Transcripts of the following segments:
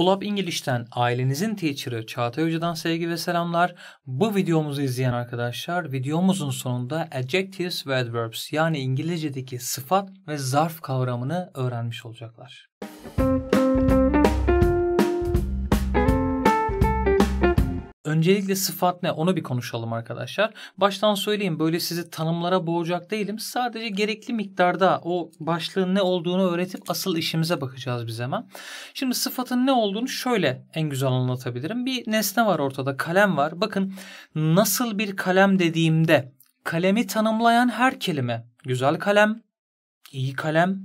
Full Up English'ten ailenizin teacher'ı Çağatay Hoca'dan sevgi ve selamlar. Bu videomuzu izleyen arkadaşlar videomuzun sonunda adjectives ve adverbs yani İngilizce'deki sıfat ve zarf kavramını öğrenmiş olacaklar. Öncelikle sıfat ne onu bir konuşalım arkadaşlar. Baştan söyleyeyim böyle sizi tanımlara boğacak değilim. Sadece gerekli miktarda o başlığın ne olduğunu öğretip asıl işimize bakacağız biz hemen. Şimdi sıfatın ne olduğunu şöyle en güzel anlatabilirim. Bir nesne var ortada kalem var. Bakın nasıl bir kalem dediğimde kalemi tanımlayan her kelime güzel kalem, iyi kalem,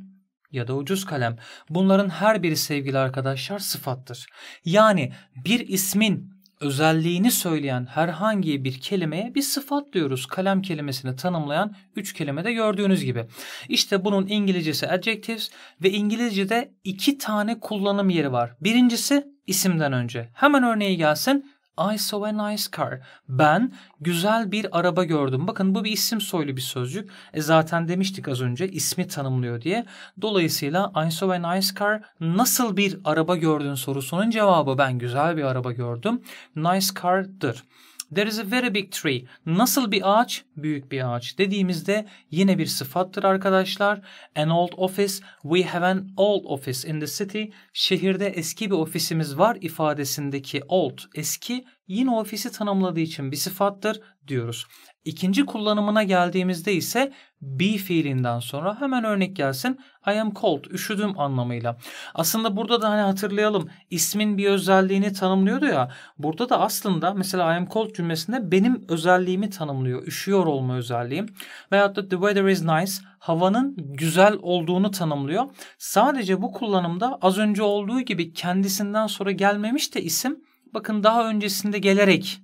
ya da ucuz kalem. Bunların her biri sevgili arkadaşlar sıfattır. Yani bir ismin özelliğini söyleyen herhangi bir kelimeye bir sıfat diyoruz. Kalem kelimesini tanımlayan üç kelime de gördüğünüz gibi. İşte bunun İngilizcesi adjectives ve İngilizce'de iki tane kullanım yeri var. Birincisi isimden önce. Hemen örneği gelsin. I saw a nice car. Ben güzel bir araba gördüm. Bakın bu bir isim soylu bir sözcük. E zaten demiştik az önce ismi tanımlıyor diye. Dolayısıyla I saw a nice car nasıl bir araba gördün sorusunun cevabı ben güzel bir araba gördüm. Nice car'dır. There is a very big tree. Nasıl bir ağaç? Büyük bir ağaç dediğimizde yine bir sıfattır arkadaşlar. An old office. We have an old office in the city. Şehirde eski bir ofisimiz var ifadesindeki old eski yine ofisi tanımladığı için bir sıfattır diyoruz. İkinci kullanımına geldiğimizde ise be fiilinden sonra hemen örnek gelsin. I am cold, üşüdüm anlamıyla. Aslında burada da hani hatırlayalım ismin bir özelliğini tanımlıyordu ya. Burada da aslında mesela I am cold cümlesinde benim özelliğimi tanımlıyor. Üşüyor olma özelliğim. Veyahut da the weather is nice, havanın güzel olduğunu tanımlıyor. Sadece bu kullanımda az önce olduğu gibi kendisinden sonra gelmemiş de isim bakın daha öncesinde gelerek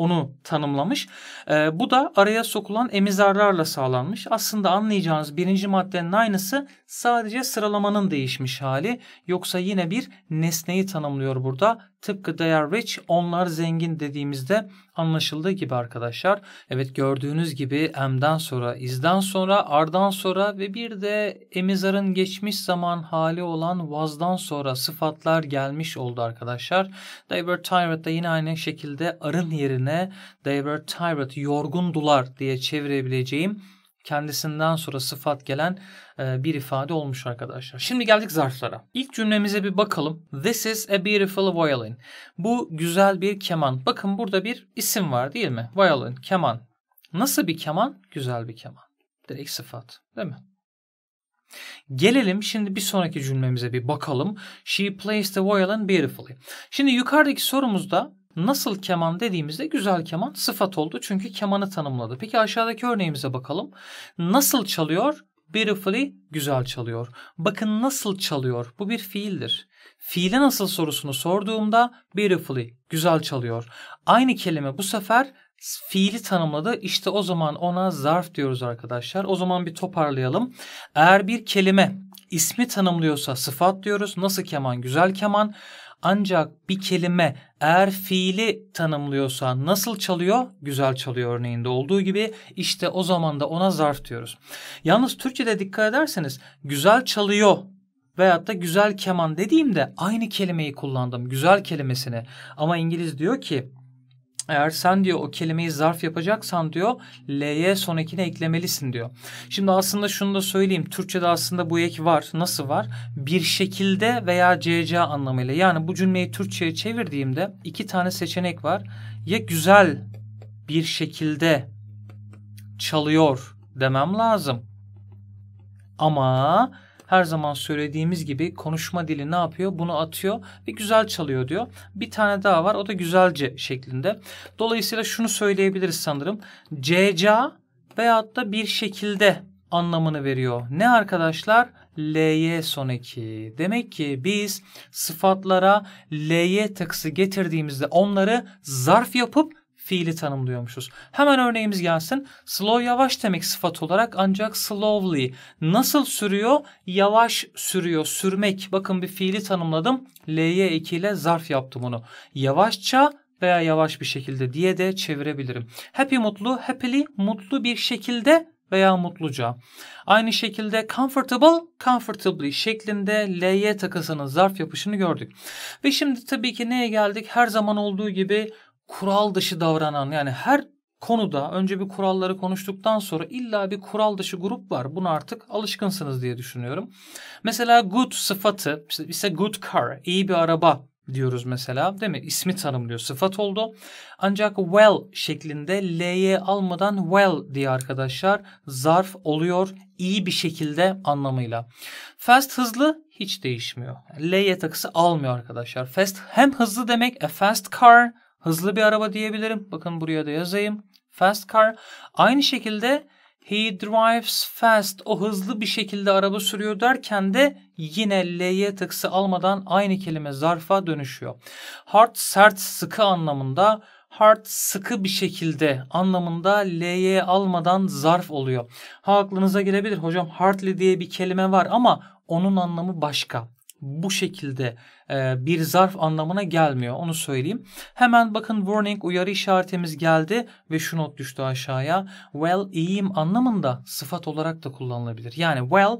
onu tanımlamış. E, bu da araya sokulan emizarlarla sağlanmış. Aslında anlayacağınız birinci maddenin aynısı sadece sıralamanın değişmiş hali. Yoksa yine bir nesneyi tanımlıyor burada. Tıpkı they are rich, onlar zengin dediğimizde anlaşıldığı gibi arkadaşlar. Evet gördüğünüz gibi am'den sonra, is'den sonra, ardan sonra ve bir de emizarın geçmiş zaman hali olan was'dan sonra sıfatlar gelmiş oldu arkadaşlar. They were tired da yine aynı şekilde arın yerine they were tired, yorgundular diye çevirebileceğim kendisinden sonra sıfat gelen e, bir ifade olmuş arkadaşlar. Şimdi geldik zarflara. İlk cümlemize bir bakalım. This is a beautiful violin. Bu güzel bir keman. Bakın burada bir isim var değil mi? Violin, keman. Nasıl bir keman? Güzel bir keman. Direkt sıfat değil mi? Gelelim şimdi bir sonraki cümlemize bir bakalım. She plays the violin beautifully. Şimdi yukarıdaki sorumuzda Nasıl keman dediğimizde güzel keman sıfat oldu çünkü kemanı tanımladı. Peki aşağıdaki örneğimize bakalım. Nasıl çalıyor? Beautifully güzel çalıyor. Bakın nasıl çalıyor? Bu bir fiildir. Fiile nasıl sorusunu sorduğumda beautifully güzel çalıyor. Aynı kelime bu sefer fiili tanımladı. İşte o zaman ona zarf diyoruz arkadaşlar. O zaman bir toparlayalım. Eğer bir kelime ismi tanımlıyorsa sıfat diyoruz. Nasıl keman? Güzel keman. Ancak bir kelime eğer fiili tanımlıyorsa nasıl çalıyor? Güzel çalıyor örneğinde olduğu gibi işte o zaman da ona zarf diyoruz. Yalnız Türkçe'de dikkat ederseniz güzel çalıyor veyahut da güzel keman dediğimde aynı kelimeyi kullandım. Güzel kelimesini. Ama İngiliz diyor ki eğer sen diyor o kelimeyi zarf yapacaksan diyor L'ye son ekini eklemelisin diyor. Şimdi aslında şunu da söyleyeyim. Türkçe'de aslında bu ek var. Nasıl var? Bir şekilde veya CC anlamıyla. Yani bu cümleyi Türkçe'ye çevirdiğimde iki tane seçenek var. Ya güzel bir şekilde çalıyor demem lazım. Ama her zaman söylediğimiz gibi konuşma dili ne yapıyor? Bunu atıyor ve güzel çalıyor diyor. Bir tane daha var o da güzelce şeklinde. Dolayısıyla şunu söyleyebiliriz sanırım. Ceca veyahut da bir şekilde anlamını veriyor. Ne arkadaşlar? ly son eki. Demek ki biz sıfatlara ly takısı getirdiğimizde onları zarf yapıp fiili tanımlıyormuşuz. Hemen örneğimiz gelsin. Slow yavaş demek sıfat olarak ancak slowly nasıl sürüyor? Yavaş sürüyor. Sürmek. Bakın bir fiili tanımladım. L'ye ekiyle zarf yaptım onu. Yavaşça veya yavaş bir şekilde diye de çevirebilirim. Happy mutlu, happily mutlu bir şekilde veya mutluca. Aynı şekilde comfortable, comfortably şeklinde l'ye takasının zarf yapışını gördük. Ve şimdi tabii ki neye geldik? Her zaman olduğu gibi kural dışı davranan yani her konuda önce bir kuralları konuştuktan sonra illa bir kural dışı grup var. Buna artık alışkınsınız diye düşünüyorum. Mesela good sıfatı ise good car, iyi bir araba diyoruz mesela değil mi? İsmi tanımlıyor sıfat oldu. Ancak well şeklinde L'ye almadan well diye arkadaşlar zarf oluyor iyi bir şekilde anlamıyla. Fast hızlı hiç değişmiyor. L'ye takısı almıyor arkadaşlar. Fast hem hızlı demek a e, fast car Hızlı bir araba diyebilirim. Bakın buraya da yazayım. Fast car. Aynı şekilde he drives fast. O hızlı bir şekilde araba sürüyor derken de yine L'ye tıksı almadan aynı kelime zarfa dönüşüyor. Hard sert sıkı anlamında hard sıkı bir şekilde anlamında L'ye almadan zarf oluyor. Ha aklınıza gelebilir hocam hardly diye bir kelime var ama onun anlamı başka bu şekilde e, bir zarf anlamına gelmiyor. Onu söyleyeyim. Hemen bakın warning uyarı işaretimiz geldi ve şu not düştü aşağıya. Well iyiyim anlamında sıfat olarak da kullanılabilir. Yani well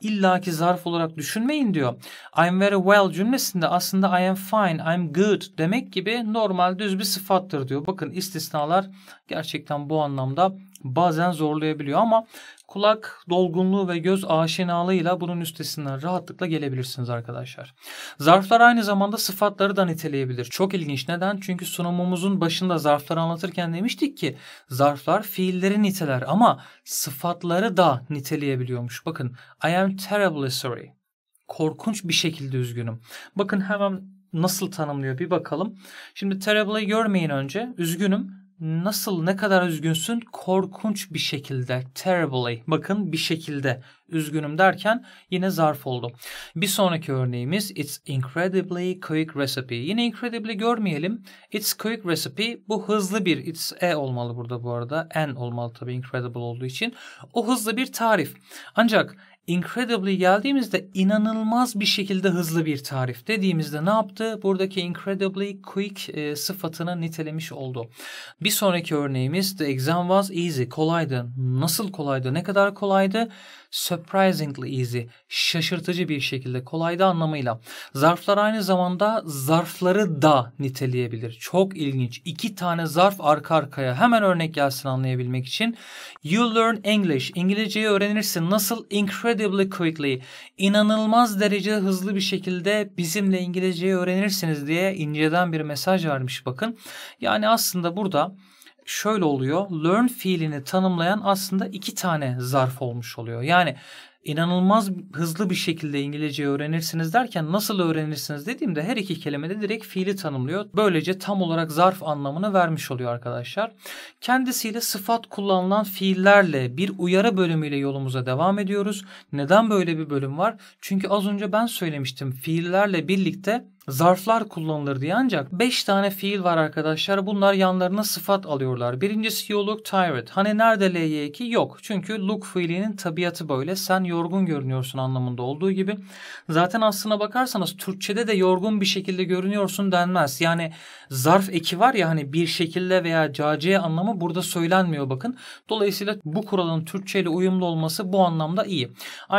illaki zarf olarak düşünmeyin diyor. I'm very well cümlesinde aslında I am fine, I'm good demek gibi normal düz bir sıfattır diyor. Bakın istisnalar gerçekten bu anlamda bazen zorlayabiliyor ama kulak dolgunluğu ve göz aşinalığıyla bunun üstesinden rahatlıkla gelebilirsiniz arkadaşlar. Zarflar aynı zamanda sıfatları da niteleyebilir. Çok ilginç. Neden? Çünkü sunumumuzun başında zarfları anlatırken demiştik ki zarflar fiilleri niteler ama sıfatları da niteleyebiliyormuş. Bakın I am terribly sorry. Korkunç bir şekilde üzgünüm. Bakın hemen nasıl tanımlıyor bir bakalım. Şimdi terribly görmeyin önce. Üzgünüm nasıl ne kadar üzgünsün korkunç bir şekilde terribly bakın bir şekilde üzgünüm derken yine zarf oldu. Bir sonraki örneğimiz it's incredibly quick recipe. Yine incredibly görmeyelim. It's quick recipe bu hızlı bir it's e olmalı burada bu arada. N olmalı tabii incredible olduğu için. O hızlı bir tarif. Ancak incredibly geldiğimizde inanılmaz bir şekilde hızlı bir tarif dediğimizde ne yaptı? Buradaki incredibly quick e, sıfatını nitelemiş oldu. Bir sonraki örneğimiz the exam was easy, kolaydı. Nasıl kolaydı? Ne kadar kolaydı? Sö surprisingly easy, şaşırtıcı bir şekilde kolayda anlamıyla. Zarflar aynı zamanda zarfları da niteleyebilir. Çok ilginç. İki tane zarf arka arkaya. Hemen örnek gelsin anlayabilmek için. You learn English. İngilizceyi öğrenirsin. Nasıl? Incredibly quickly. İnanılmaz derece hızlı bir şekilde bizimle İngilizceyi öğrenirsiniz diye inceden bir mesaj vermiş bakın. Yani aslında burada şöyle oluyor. Learn fiilini tanımlayan aslında iki tane zarf olmuş oluyor. Yani inanılmaz hızlı bir şekilde İngilizce öğrenirsiniz derken nasıl öğrenirsiniz dediğimde her iki kelimede direkt fiili tanımlıyor. Böylece tam olarak zarf anlamını vermiş oluyor arkadaşlar. Kendisiyle sıfat kullanılan fiillerle bir uyarı bölümüyle yolumuza devam ediyoruz. Neden böyle bir bölüm var? Çünkü az önce ben söylemiştim fiillerle birlikte zarflar kullanılır diye ancak 5 tane fiil var arkadaşlar. Bunlar yanlarına sıfat alıyorlar. Birincisi you look tired. Hani nerede LY2 yok. Çünkü look fiilinin tabiatı böyle. Sen yorgun görünüyorsun anlamında olduğu gibi. Zaten aslına bakarsanız Türkçede de yorgun bir şekilde görünüyorsun denmez. Yani zarf eki var ya hani bir şekilde veya caciye anlamı burada söylenmiyor bakın. Dolayısıyla bu kuralın Türkçe ile uyumlu olması bu anlamda iyi.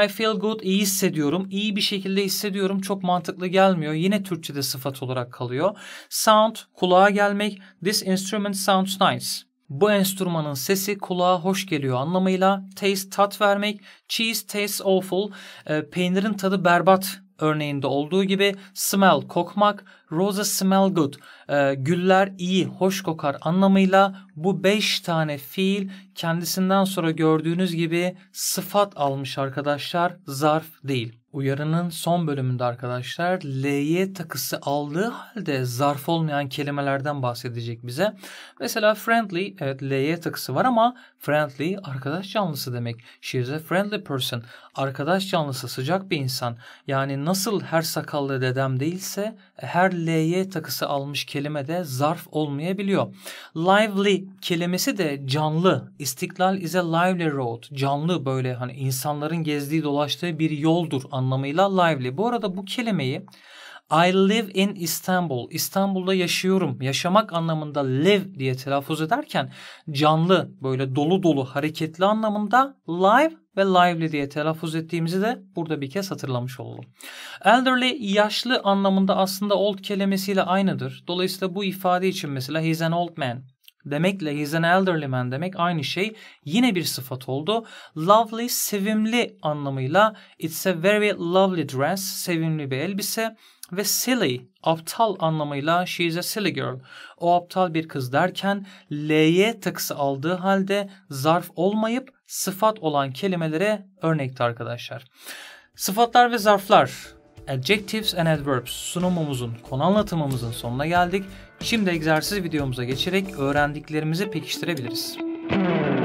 I feel good iyi hissediyorum. İyi bir şekilde hissediyorum. Çok mantıklı gelmiyor. Yine Türkçe Türkçe'de sıfat olarak kalıyor. Sound kulağa gelmek. This instrument sounds nice. Bu enstrümanın sesi kulağa hoş geliyor anlamıyla. Taste tat vermek. Cheese tastes awful. E, peynirin tadı berbat örneğinde olduğu gibi. Smell kokmak Roses smell good, e, güller iyi, hoş kokar anlamıyla bu 5 tane fiil kendisinden sonra gördüğünüz gibi sıfat almış arkadaşlar, zarf değil. Uyarının son bölümünde arkadaşlar LY takısı aldığı halde zarf olmayan kelimelerden bahsedecek bize. Mesela friendly, evet LY takısı var ama friendly arkadaş canlısı demek. She is a friendly person. Arkadaş canlısı sıcak bir insan. Yani nasıl her sakallı dedem değilse her ly takısı almış kelime de zarf olmayabiliyor. Lively kelimesi de canlı. İstiklal is a lively road. Canlı böyle hani insanların gezdiği dolaştığı bir yoldur anlamıyla lively. Bu arada bu kelimeyi I live in Istanbul. İstanbul'da yaşıyorum. Yaşamak anlamında live diye telaffuz ederken canlı, böyle dolu dolu, hareketli anlamında live ve lively diye telaffuz ettiğimizi de burada bir kez hatırlamış olalım. Elderly yaşlı anlamında aslında old kelimesiyle aynıdır. Dolayısıyla bu ifade için mesela he's an old man demekle he's an elderly man demek aynı şey. Yine bir sıfat oldu. Lovely, sevimli anlamıyla it's a very lovely dress, sevimli bir elbise. Ve silly, aptal anlamıyla she is a silly girl. O aptal bir kız derken L'ye tıksı aldığı halde zarf olmayıp sıfat olan kelimelere örnekti arkadaşlar. Sıfatlar ve zarflar Adjectives and Adverbs sunumumuzun, konu anlatımımızın sonuna geldik. Şimdi egzersiz videomuza geçerek öğrendiklerimizi pekiştirebiliriz.